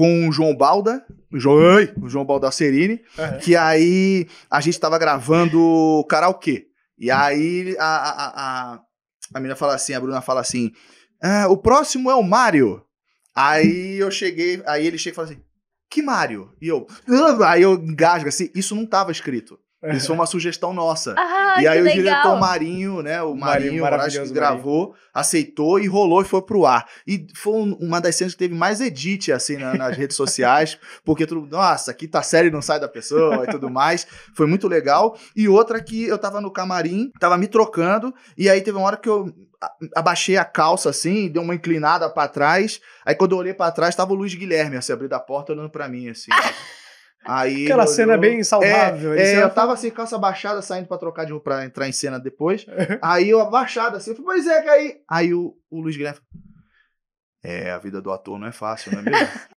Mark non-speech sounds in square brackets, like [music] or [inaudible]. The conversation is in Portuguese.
com o João Balda, o João, o João Baldacerini, uhum. que aí a gente tava gravando karaokê. E uhum. aí a, a, a, a menina fala assim, a Bruna fala assim, ah, o próximo é o Mário. Aí eu cheguei, aí ele chega e fala assim, que Mário? E eu, ah, aí eu engasgo assim, isso não tava escrito. Isso foi é uma sugestão nossa. Ah, e aí o legal. diretor Marinho, né? O Marinho, Marinho acho que gravou, Marinho. aceitou e rolou e foi pro ar. E foi uma das cenas que teve mais edit, assim, na, nas redes sociais, [laughs] porque tudo, nossa, aqui tá sério não sai da pessoa e tudo mais. Foi muito legal. E outra que eu tava no camarim, tava me trocando, e aí teve uma hora que eu abaixei a calça assim, deu uma inclinada para trás. Aí quando eu olhei para trás, tava o Luiz Guilherme, assim, abrindo a porta olhando para mim, assim. [laughs] Aí Aquela olhou, cena bem saudável. É, é, é eu tava assim, calça baixada, saindo pra trocar de pra entrar em cena depois. É. [laughs] aí eu abaixado assim, eu falei, pois é, que aí. Aí o, o Luiz Guilherme falou, é, a vida do ator não é fácil, não é mesmo? [laughs]